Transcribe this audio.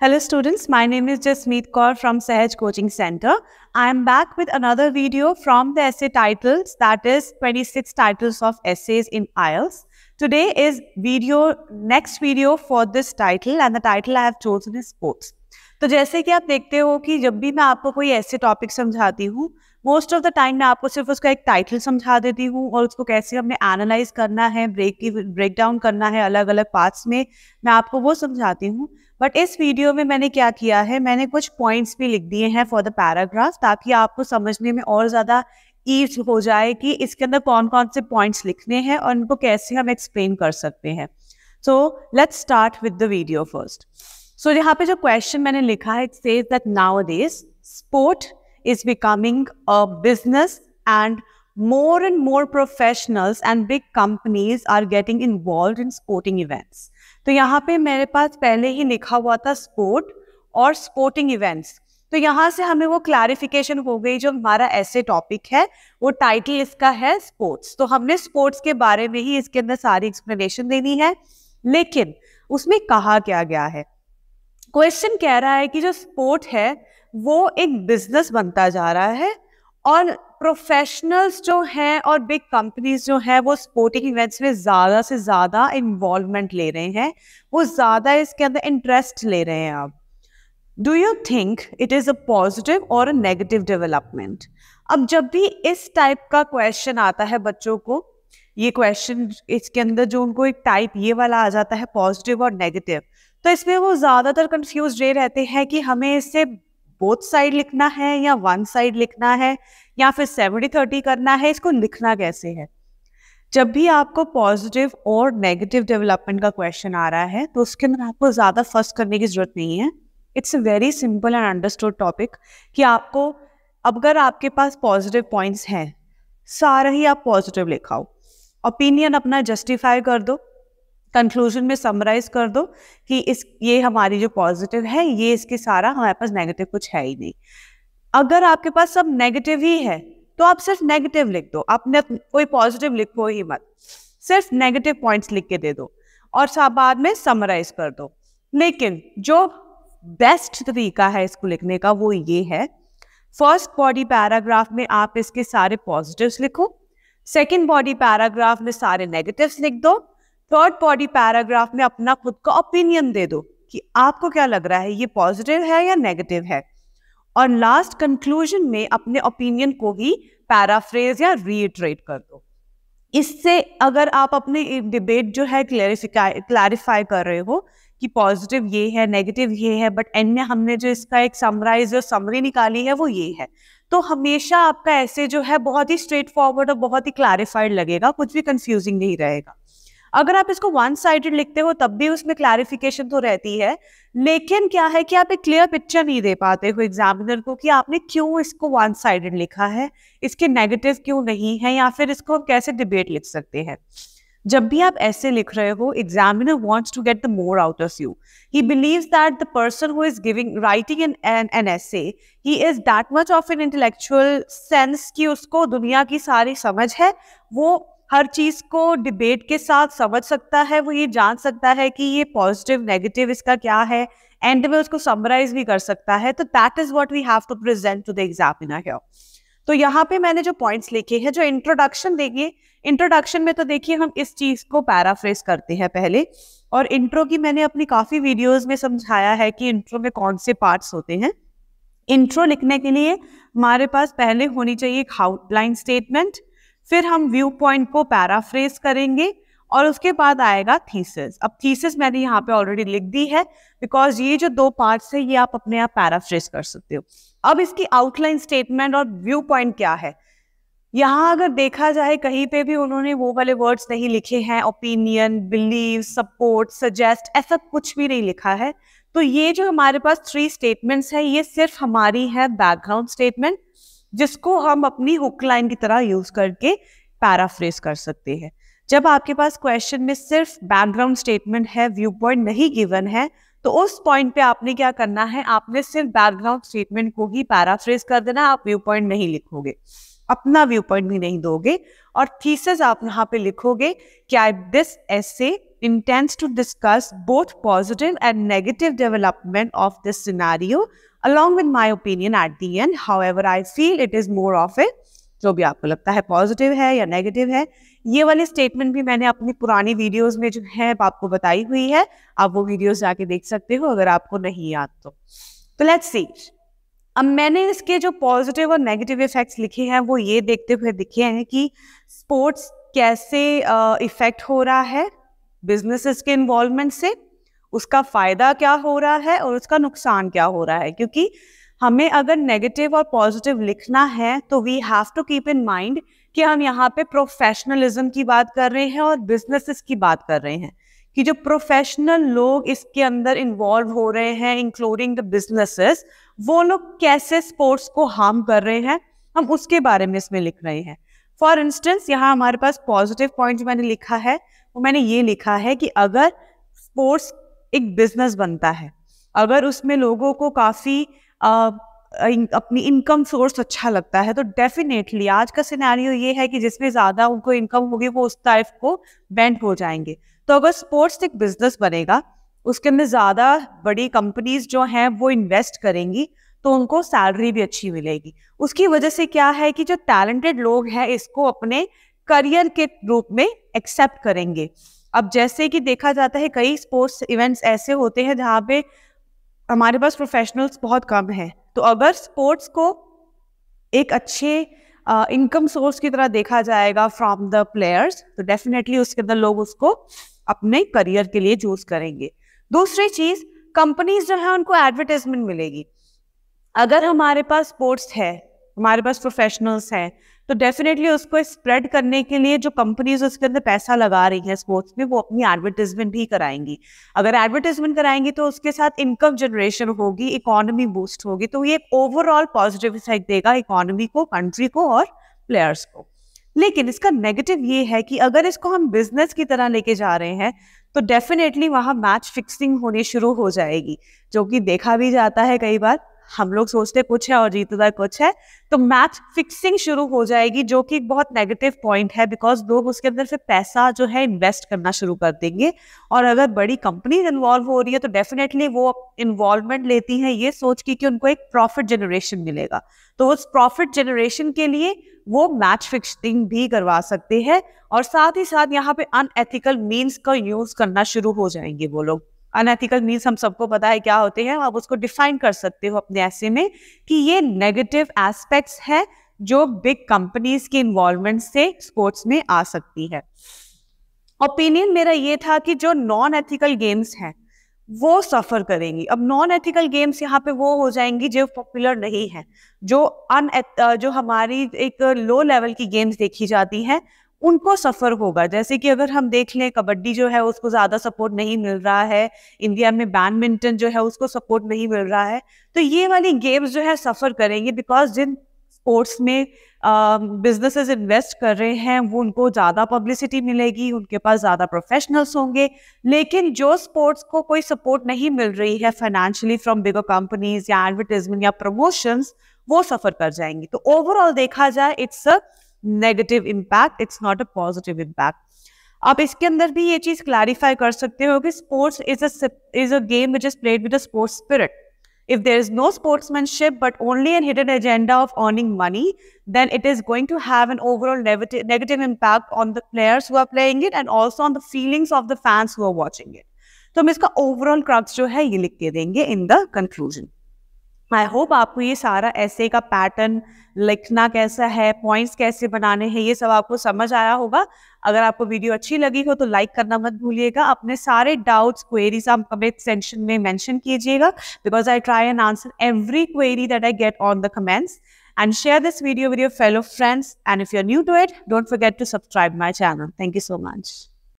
Hello students, my name is Jasmeet Kaur from Sahaj Coaching Center. I am back with another video from the essay titles, that is 26 titles of essays in IELTS. Today is video, next video for this title and the title I have chosen is sports. तो जैसे कि आप देखते हो कि जब भी मैं आपको कोई ऐसे टॉपिक समझाती हूँ मोस्ट ऑफ द टाइम मैं आपको सिर्फ उसका एक टाइटल समझा देती हूँ और उसको कैसे हमने एनालाइज करना है ब्रेक की ब्रेक डाउन करना है अलग अलग पार्ट्स में मैं आपको वो समझाती हूँ बट इस वीडियो में मैंने क्या किया है मैंने कुछ पॉइंट्स भी लिख दिए हैं फॉर द पैराग्राफ ताकि आपको समझने में और ज़्यादा ईज हो जाए कि इसके अंदर कौन कौन से पॉइंट्स लिखने हैं और उनको कैसे हम एक्सप्लेन कर सकते हैं so let's start with the video first so यहाँ पे जो क्वेश्चन मैंने लिखा है it says that now this sport is becoming a business and more and more professionals and big companies are getting involved in sporting events. तो यहाँ पे मेरे पास पहले ही लिखा हुआ था स्पोर्ट और स्पोर्टिंग इवेंट्स तो यहाँ से हमें वो क्लैरिफिकेशन हो गई जो हमारा ऐसे टॉपिक है वो टाइटल इसका है स्पोर्ट्स तो हमने स्पोर्ट्स के बारे में ही इसके अंदर सारी एक्सप्लेनेशन देनी है लेकिन उसमें कहा क्या गया है क्वेश्चन कह रहा है कि जो स्पोर्ट है वो एक बिजनेस बनता जा रहा है और प्रोफेशनल्स जो हैं और बिग कंपनीज जो हैं वो स्पोर्टिंग इवेंट्स में ज़्यादा से ज़्यादा इन्वॉल्वमेंट ले रहे हैं वो ज़्यादा इसके अंदर इंटरेस्ट ले रहे हैं आप do you think it is a positive और अ नेगेटिव डेवलपमेंट अब जब भी इस टाइप का क्वेश्चन आता है बच्चों को ये क्वेश्चन इसके अंदर जो उनको एक टाइप ये वाला आ जाता है पॉजिटिव और नेगेटिव तो इसमें वो ज़्यादातर कंफ्यूज ये रहते हैं कि हमें इससे बोथ साइड लिखना है या वन साइड लिखना है या फिर सेवेंटी थर्टी करना है इसको लिखना कैसे है जब भी आपको पॉजिटिव और नेगेटिव डेवलपमेंट का क्वेश्चन आ रहा है तो उसके अंदर आपको ज़्यादा फर्स्ट करने की ज़रूरत नहीं है it's a very simple and understood topic कि आपको अगर आपके पास पॉजिटिव पॉइंट्स हैं सारा ही आप पॉजिटिव लिखाओ ओपिनियन अपना जस्टिफाई कर दो कंक्लूजन में समराइज कर दो कि इस ये हमारी जो पॉजिटिव है ये इसके सारा हमारे पास नेगेटिव कुछ है ही नहीं अगर आपके पास सब नेगेटिव ही है तो आप सिर्फ नेगेटिव लिख दो आपने कोई पॉजिटिव लिखो ही मत सिर्फ नेगेटिव पॉइंट्स लिख के दे दो और बाद में समराइज कर दो लेकिन जो बेस्ट तरीका है इसको लिखने का वो ये है फर्स्ट बॉडी पैराग्राफ में आप इसके सारे पॉजिटिव्स लिखो सेकंड बॉडी पैराग्राफ में सारे नेगेटिव्स लिख दो थर्ड बॉडी पैराग्राफ में अपना खुद का ओपिनियन दे दो कि आपको क्या लग रहा है ये पॉजिटिव है या नेगेटिव है और लास्ट कंक्लूजन में अपने ओपिनियन को ही पैराफ्रेज या रीट्रेट कर दो इससे अगर आप अपने डिबेट जो है क्लैरिफिकाई क्लैरिफाई कर रहे हो कि पॉजिटिव ये है नेगेटिव ये है बट एंड में हमने जो इसका एक समराइज और समरी निकाली है वो ये है तो हमेशा आपका ऐसे जो है बहुत ही स्ट्रेट फॉरवर्ड और बहुत ही क्लैरिफाइड लगेगा कुछ भी कंफ्यूजिंग नहीं रहेगा अगर आप इसको वन साइडेड लिखते हो तब भी उसमें क्लैरिफिकेशन तो रहती है लेकिन क्या है कि आप एक क्लियर पिक्चर नहीं दे पाते हो एग्जामिनर को कि आपने क्यों इसको वन साइडेड लिखा है इसके नेगेटिव क्यों नहीं है या फिर इसको हम कैसे डिबेट लिख सकते हैं जब भी आप ऐसे लिख रहे हो examiner wants to get the more out of you he believe that the person who is giving writing an an S he is that much of an intellectual sense कि उसको दुनिया की सारी समझ है वो हर चीज को डिबेट के साथ समझ सकता है वो ये जान सकता है कि ये पॉजिटिव नेगेटिव इसका क्या है एंड में उसको समराइज भी कर सकता है तो that is what we have to present to the in here तो यहाँ पे मैंने जो पॉइंट्स लिखे हैं जो इंट्रोडक्शन देखिए इंट्रोडक्शन में तो देखिए हम इस चीज को पैराफ्रेस करते हैं पहले और इंट्रो की मैंने अपनी काफी वीडियोस में समझाया है कि इंट्रो में कौन से पार्ट्स होते हैं इंट्रो लिखने के लिए हमारे पास पहले होनी चाहिए एक आउटलाइन स्टेटमेंट फिर हम व्यू पॉइंट को पैराफ्रेज करेंगे और उसके बाद आएगा थीसिस अब थीसिस मैंने यहाँ पे ऑलरेडी लिख दी है बिकॉज ये जो दो पार्ट्स है ये आप अपने आप पैराफ्रेज कर सकते हो अब इसकी आउटलाइन स्टेटमेंट और व्यू पॉइंट क्या है यहाँ अगर देखा जाए कहीं पे भी उन्होंने वो वाले वर्ड्स नहीं लिखे हैं ओपिनियन बिलीव सपोर्ट सजेस्ट ऐसा कुछ भी नहीं लिखा है तो ये जो हमारे पास थ्री स्टेटमेंट्स है ये सिर्फ हमारी है बैकग्राउंड स्टेटमेंट जिसको हम अपनी हुक लाइन की तरह यूज करके पैराफ्रेज कर सकते हैं जब आपके पास क्वेश्चन में सिर्फ बैकग्राउंड स्टेटमेंट है व्यू पॉइंट नहीं गिवन है तो उस पॉइंट पे आपने क्या करना है आपने सिर्फ बैकग्राउंड स्टेटमेंट को ही पैराफ्रेज कर देना आप व्यू पॉइंट नहीं लिखोगे अपना व्यू पॉइंट भी नहीं दोगे और थीसेस आप यहाँ पे लिखोगे क्या this essay intends to discuss both positive and negative development of this scenario along with my opinion at the end. However, I feel it is more of a जो भी आपको लगता है पॉजिटिव है या नेगेटिव है ये वाली स्टेटमेंट भी मैंने अपनी पुरानी वीडियोस में जो है आपको बताई हुई है आप वो वीडियोस जाके देख सकते हो अगर आपको नहीं याद तो तो लेट्स सी अब मैंने इसके जो पॉजिटिव और नेगेटिव इफेक्ट्स लिखे हैं वो ये देखते हुए दिखे हैं कि स्पोर्ट्स कैसे इफेक्ट uh, हो रहा है बिजनेसेस के इन्वॉल्वमेंट से उसका फायदा क्या हो रहा है और उसका नुकसान क्या हो रहा है क्योंकि हमें अगर नेगेटिव और पॉजिटिव लिखना है तो we have to keep in mind कि हम यहाँ पे प्रोफेशनलिज्म की बात कर रहे हैं और बिजनेसेस की बात कर रहे हैं कि जो प्रोफेशनल लोग इसके अंदर इन्वॉल्व हो रहे हैं इंक्लूडिंग द बिजनेसेस वो लोग कैसे स्पोर्ट्स को हार्म कर रहे हैं हम उसके बारे में इसमें लिख रहे हैं फॉर इंस्टेंस यहाँ हमारे पास पॉजिटिव पॉइंट जो मैंने लिखा है वो मैंने ये लिखा है कि अगर स्पोर्ट्स एक बिजनेस बनता है अगर उसमें लोगों को काफ़ी अपनी इनकम सोर्स अच्छा लगता है तो डेफिनेटली आज का सिनेरियो ये है कि जिसमें ज़्यादा उनको इनकम होगी वो उस टाइप को बेंड हो जाएंगे तो अगर स्पोर्ट्स एक बिजनेस बनेगा उसके अंदर ज़्यादा बड़ी कंपनीज जो हैं वो इन्वेस्ट करेंगी तो उनको सैलरी भी अच्छी मिलेगी उसकी वजह से क्या है कि जो टैलेंटेड लोग हैं इसको अपने करियर के रूप में एक्सेप्ट करेंगे अब जैसे कि देखा जाता है कई स्पोर्ट्स इवेंट्स ऐसे होते हैं जहाँ पे हमारे पास प्रोफेशनल्स बहुत कम है तो अगर स्पोर्ट्स को एक अच्छे इनकम uh, सोर्स की तरह देखा जाएगा फ्रॉम द प्लेयर्स तो डेफिनेटली उसके अंदर लोग उसको अपने करियर के लिए चूज करेंगे दूसरी चीज कंपनीज जो है उनको एडवर्टाइजमेंट मिलेगी अगर हमारे पास स्पोर्ट्स है हमारे पास प्रोफेशनल्स हैं तो डेफिनेटली उसको स्प्रेड करने के लिए जो कंपनीज उसके अंदर पैसा लगा रही हैं स्पोर्ट्स में वो अपनी एडवर्टीजमेंट भी कराएंगी अगर एडवर्टीजमेंट कराएंगी तो उसके साथ इनकम जनरेशन होगी इकोनॉमी बूस्ट होगी तो ये ओवरऑल पॉजिटिव इफेक्ट देगा इकोनॉमी को कंट्री को और प्लेयर्स को लेकिन इसका नेगेटिव ये है कि अगर इसको हम बिजनेस की तरह लेके जा रहे हैं तो डेफिनेटली वहाँ मैच फिक्सिंग होनी शुरू हो जाएगी जो कि देखा भी जाता है कई बार हम लोग सोचते कुछ है और जीतता कुछ है तो मैच फिक्सिंग शुरू हो जाएगी जो कि एक बहुत नेगेटिव पॉइंट है बिकॉज लोग उसके अंदर फिर पैसा जो है इन्वेस्ट करना शुरू कर देंगे और अगर बड़ी कंपनीज इन्वॉल्व हो रही है तो डेफिनेटली वो इन्वॉल्वमेंट लेती हैं ये सोच के कि उनको एक प्रॉफिट जनरेशन मिलेगा तो उस प्रॉफिट जनरेशन के लिए वो मैच फिक्सिंग भी करवा सकते हैं और साथ ही साथ यहाँ पे अनएथिकल मीन्स का यूज करना शुरू हो जाएंगे वो लोग अनएथिकल मीन्स हम सबको पता है क्या होते हैं आप उसको डिफाइन कर सकते हो अपने ऐसे में कि ये नेगेटिव एस्पेक्ट्स है जो बिग कंपनीज के इन्वॉल्वमेंट से स्पोर्ट्स में आ सकती है ओपिनियन मेरा ये था कि जो नॉन एथिकल गेम्स हैं वो सफर करेंगी अब नॉन एथिकल गेम्स यहाँ पे वो हो जाएंगी जो पॉपुलर नहीं है जो अन जो हमारी एक लो लेवल की गेम्स देखी जाती हैं उनको सफर होगा जैसे कि अगर हम देख लें कबड्डी जो है उसको ज्यादा सपोर्ट नहीं मिल रहा है इंडिया में बैडमिंटन जो है उसको सपोर्ट नहीं मिल रहा है तो ये वाली गेम्स जो है सफर करेंगे बिकॉज जिन स्पोर्ट्स में बिजनेसेस इन्वेस्ट कर रहे हैं वो उनको ज़्यादा पब्लिसिटी मिलेगी उनके पास ज़्यादा प्रोफेशनल्स होंगे लेकिन जो स्पोर्ट्स को कोई सपोर्ट नहीं मिल रही है फाइनेंशियली फ्रॉम बिगर कंपनीज या एडवर्टीजमेंट या प्रमोशंस वो सफ़र कर जाएंगे तो ओवरऑल देखा जाए it's a negative impact it's not a positive impact आप इसके अंदर भी ये चीज क्लैरिफाई कर सकते हो कि sports is is a game which is played with sports spirit if there is no sportsmanship but only an hidden agenda of earning money then it is going to have an overall negative impact on the players who playing it and also on the feelings of the fans who watching it तो हम इसका overall crux जो है ये लिख के देंगे in the conclusion I hope आपको ये सारा ऐसे का पैटर्न लिखना कैसा है पॉइंट्स कैसे बनाने हैं ये सब आपको समझ आया होगा अगर आपको वीडियो अच्छी लगी हो तो लाइक करना मत भूलिएगा अपने सारे डाउट्स क्वेरीज आप कमेंट सेक्शन में मेंशन कीजिएगा because I try and answer every query that I get on the comments and share this video with your friends and if you you're new to it don't forget to subscribe my channel thank you so much